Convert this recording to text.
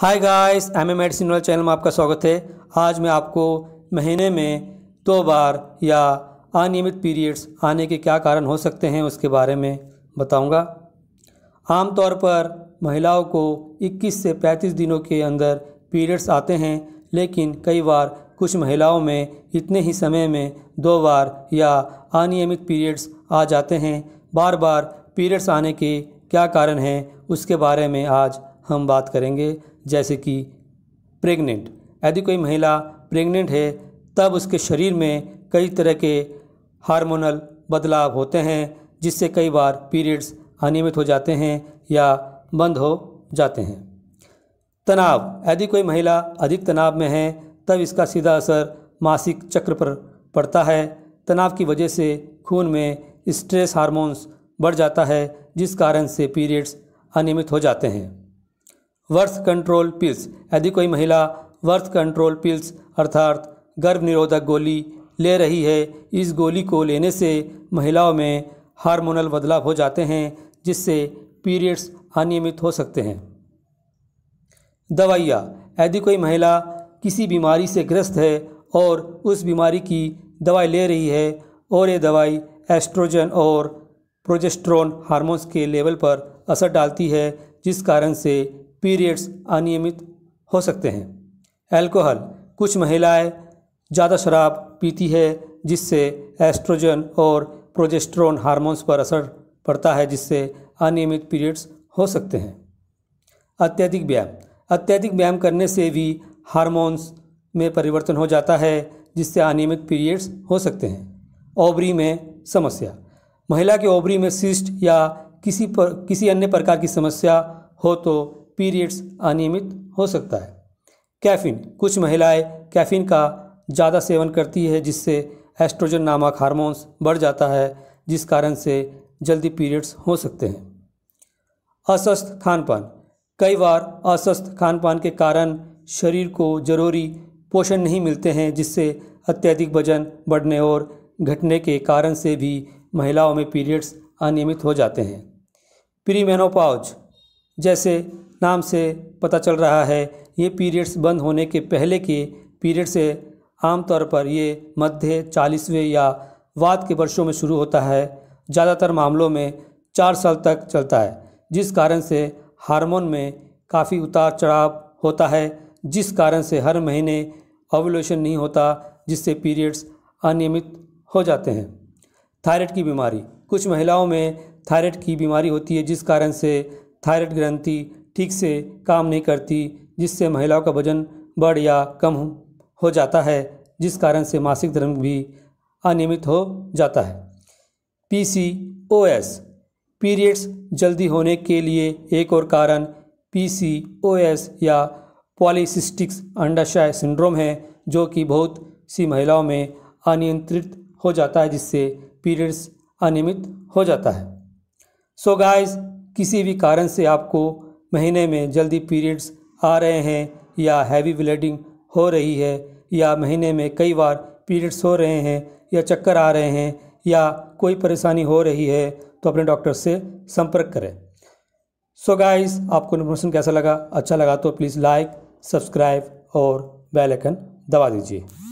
Hi guys am a medicine वाले channel में आपका स्वागत है आज मैं आपको महीने में दो बार या अनियमित पीरियड्स आने के क्या कारण हो सकते हैं उसके बारे में बताऊंगा। आमतौर पर महिलाओं को 21 से 35 दिनों के अंदर पीरियड्स आते हैं लेकिन कई बार कुछ महिलाओं में इतने ही समय में दो बार या अनियमित पीरियड्स आ जाते हैं बार बार पीरियड्स आने के क्या कारण हैं उसके बारे में आज हम बात करेंगे जैसे कि प्रेग्नेंट यदि कोई महिला प्रेग्नेंट है तब उसके शरीर में कई तरह के हार्मोनल बदलाव होते हैं जिससे कई बार पीरियड्स अनियमित हो जाते हैं या बंद हो जाते हैं तनाव यदि कोई महिला अधिक तनाव में है तब इसका सीधा असर मासिक चक्र पर पड़ता है तनाव की वजह से खून में स्ट्रेस हार्मोन्स बढ़ जाता है जिस कारण से पीरियड्स अनियमित हो जाते हैं वर्थ कंट्रोल पिल्स यदि कोई महिला वर्थ कंट्रोल पिल्स अर्थात गर्भ निरोधक गोली ले रही है इस गोली को लेने से महिलाओं में हार्मोनल बदलाव हो जाते हैं जिससे पीरियड्स अनियमित हो सकते हैं दवाइयाँ यदि कोई महिला किसी बीमारी से ग्रस्त है और उस बीमारी की दवाई ले रही है और ये दवाई एस्ट्रोजन और प्रोजेस्ट्रोन हार्मोन्स के लेवल पर असर डालती है जिस कारण से पीरियड्स अनियमित हो सकते हैं अल्कोहल कुछ महिलाएं ज़्यादा शराब पीती है जिससे एस्ट्रोजन और प्रोजेस्ट्रोन हार्मोन्स पर असर पड़ता है जिससे अनियमित पीरियड्स हो सकते हैं अत्यधिक व्यायाम अत्यधिक व्यायाम करने से भी हार्मोन्स में परिवर्तन हो जाता है जिससे अनियमित पीरियड्स हो सकते हैं ओबरी में समस्या महिला के ओबरी में सिस्ट या किसी पर किसी अन्य प्रकार की समस्या हो तो पीरियड्स अनियमित हो सकता है कैफीन कुछ महिलाएं कैफीन का ज़्यादा सेवन करती है जिससे एस्ट्रोजन नामक हार्मोन्स बढ़ जाता है जिस कारण से जल्दी पीरियड्स हो सकते हैं अस्वस्थ खान पान कई बार अस्वस्थ खान पान के कारण शरीर को जरूरी पोषण नहीं मिलते हैं जिससे अत्यधिक वजन बढ़ने और घटने के कारण से भी महिलाओं में पीरियड्स अनियमित हो जाते हैं प्रीमेनोपाउज जैसे नाम से पता चल रहा है ये पीरियड्स बंद होने के पहले के पीरियड से आमतौर पर ये मध्य चालीसवें या बाद के वर्षों में शुरू होता है ज़्यादातर मामलों में चार साल तक चलता है जिस कारण से हार्मोन में काफ़ी उतार चढ़ाव होता है जिस कारण से हर महीने ओवलेशन नहीं होता जिससे पीरियड्स अनियमित हो जाते हैं थायराइड की बीमारी कुछ महिलाओं में थायराइड की बीमारी होती है जिस कारण से थायराइड ग्रंथि ठीक से काम नहीं करती जिससे महिलाओं का वजन बढ़ या कम हो जाता है जिस कारण से मासिक धर्म भी अनियमित हो जाता है P C O S periods जल्दी होने के लिए एक और कारण पी सी ओ एस या पॉलीसिस्टिक्स अंडाशय सिंड्रोम है जो कि बहुत सी महिलाओं में अनियंत्रित हो जाता है जिससे पीरियड्स अनियमित हो जाता है सो so गाइस किसी भी कारण से आपको महीने में जल्दी पीरियड्स आ रहे हैं या हैवी ब्लीडिंग हो रही है या महीने में कई बार पीरियड्स हो रहे हैं या चक्कर आ रहे हैं या कोई परेशानी हो रही है तो अपने डॉक्टर से संपर्क करें सो so गाइस आपको इन्फॉर्मेशन कैसा लगा अच्छा लगा तो प्लीज़ लाइक सब्सक्राइब और बेल आइकन दबा दीजिए